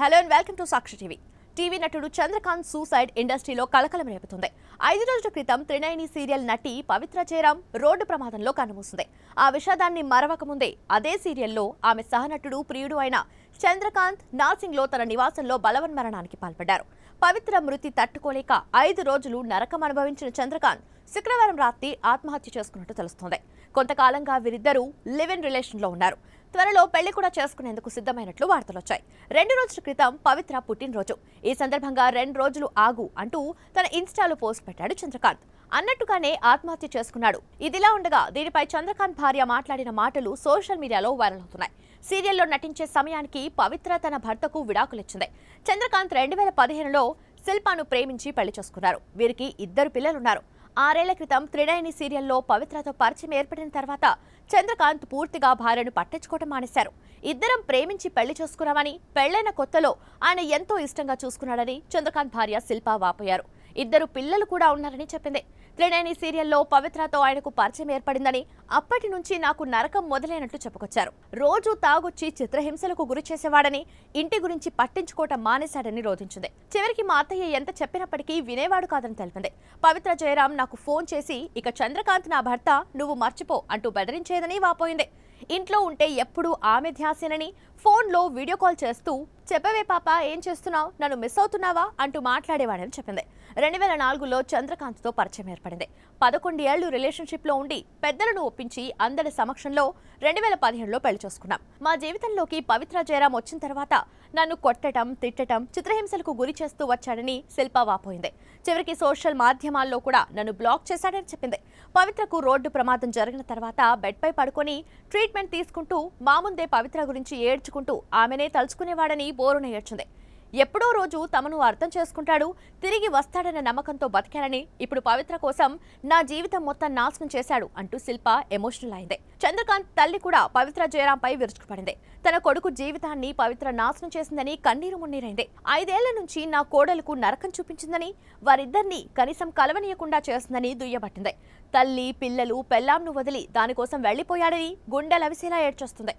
hello and welcome to Sakshi TV TV నటుడు Chandrakanth suicide ఇండస్ట్రీలో కలకలం రేపుతుంది ఐదు రోజుల క్రితం త్రినయని సీరియల్ నటి పవిత్ర జయరాం రోడ్డు ప్రమాదంలో కనుమూసింది ఆ విషాదాన్ని మరవకముందే అదే సీరియల్లో ఆమె సహనటుడు ప్రియుడు అయిన చంద్రకాంత్ నాసింగ్లో తన నివాసంలో బలవన్మరణానికి పాల్పడ్డారు పవిత్ర మృతి తట్టుకోలేక ఐదు రోజులు నరకం అనుభవించిన చంద్రకాంత్ శుక్రవారం రాత్రి ఆత్మహత్య చేసుకున్నట్టు తెలుస్తోంది కొంతకాలంగా వీరిద్దరూ లివ్ ఇన్ రిలేషన్లో ఉన్నారు త్వరలో పెళ్లి కూడా చేసుకునేందుకు సిద్ధమైనట్లు వార్తలు వచ్చాయి రెండు రోజుల క్రితం పవిత్ర పుట్టినరోజు ఈ సందర్భంగా రెండు రోజులు ఆగు అంటూ తన ఇన్స్టాలో పోస్ట్ పెట్టాడు చంద్రకాంత్ అన్నట్టుగానే ఆత్మహత్య చేసుకున్నాడు ఇదిలా ఉండగా దీనిపై చంద్రకాంత్ భార్య మాట్లాడిన మాటలు సోషల్ మీడియాలో వైరల్ అవుతున్నాయి సీరియల్లో నటించే సమయానికి పవిత్ర తన భర్తకు విడాకులిచ్చింది చంద్రకాంత్ రెండు వేల పదిహేనులో శిల్పాను ప్రేమించి పెళ్లి చేసుకున్నారు వీరికి ఇద్దరు పిల్లలున్నారు ఆరేళ్ల క్రితం త్రినయని సీరియల్లో పవిత్రతో పరిచయం ఏర్పడిన తర్వాత చంద్రకాంత్ పూర్తిగా భార్యను పట్టించుకోవటం మానేశారు ఇద్దరం ప్రేమించి పెళ్లి చేసుకున్నామని పెళ్లైన కొత్తలో ఆయన ఎంతో ఇష్టంగా చూసుకున్నాడని చంద్రకాంత్ భార్య శిల్ప వాపోయారు ఇద్దరు పిల్లలు కూడా ఉన్నారని చెప్పింది త్రినేని సీరియల్లో పవిత్రతో ఆయనకు పరిచయం ఏర్పడిందని అప్పటి నుంచి నాకు నరకం మొదలైనట్లు చెప్పుకొచ్చారు రోజు తాగొచ్చి చిత్రహింసలకు గురి చేసేవాడని ఇంటి గురించి పట్టించుకోవటం మానేశాడని రోధించింది చివరికి మా అత్తయ్య ఎంత చెప్పినప్పటికీ వినేవాడు కాదని తెలిపింది పవిత్ర జయరాం నాకు ఫోన్ చేసి ఇక చంద్రకాంత్ నా భర్త నువ్వు మర్చిపో అంటూ బెదిరించేదని వాపోయింది ఇంట్లో ఉంటే ఎప్పుడూ ఆమె ధ్యాసేనని ఫోన్లో వీడియో కాల్ చేస్తూ చెప్పవే పాప ఏం చేస్తున్నావు నన్ను మిస్ అవుతున్నావా అంటూ మాట్లాడేవాడని చెప్పింది రెండు వేల నాలుగులో చంద్రకాంత్తో పరిచయం ఏర్పడింది పదకొండు ఏళ్లు రిలేషన్షిప్లో ఉండి పెద్దలను ఒప్పించి అందరి సమక్షంలో రెండు వేల పదిహేడులో పెళ్లి చేసుకున్నాం మా జీవితంలోకి పవిత్ర జయరాం వచ్చిన తర్వాత నన్ను కొట్టడం తిట్టడం చిత్రహింసలకు గురి చేస్తూ వచ్చాడని శిల్ప వాపోయింది చివరికి సోషల్ మాధ్యమాల్లో కూడా నన్ను బ్లాక్ చేశాడని చెప్పింది పవిత్రకు రోడ్డు ప్రమాదం జరిగిన తర్వాత బెడ్పై పడుకొని ట్రీట్మెంట్ తీసుకుంటూ మా ముందే పవిత్ర గురించి ఏడ్చుకుంటూ ఆమెనే తలుచుకునేవాడని బోరు ఏడ్చింది ఎప్పుడో రోజు తమను అర్థం చేసుకుంటాడు తిరిగి వస్తాడన్న నమ్మకంతో బతికానని ఇప్పుడు పవిత్ర కోసం నా జీవితం మొత్తం నాశనం చేశాడు అంటూ శిల్ప ఎమోషనల్ అయింది చంద్రకాంత్ తల్లి కూడా పవిత్ర జయరాంపై విరుచుకుపడింది తన కొడుకు జీవితాన్ని పవిత్ర నాశనం చేసిందని కన్నీరు మున్నీరైంది ఐదేళ్ల నుంచి నా కోడలకు నరకం చూపించిందని వారిద్దరినీ కనీసం కలవనీయకుండా చేస్తుందని దుయ్యబట్టింది తల్లి పిల్లలు పెళ్ళాంను వదిలి దానికోసం వెళ్లిపోయాడని గుండెలవిసేలా ఏడ్చేస్తుంది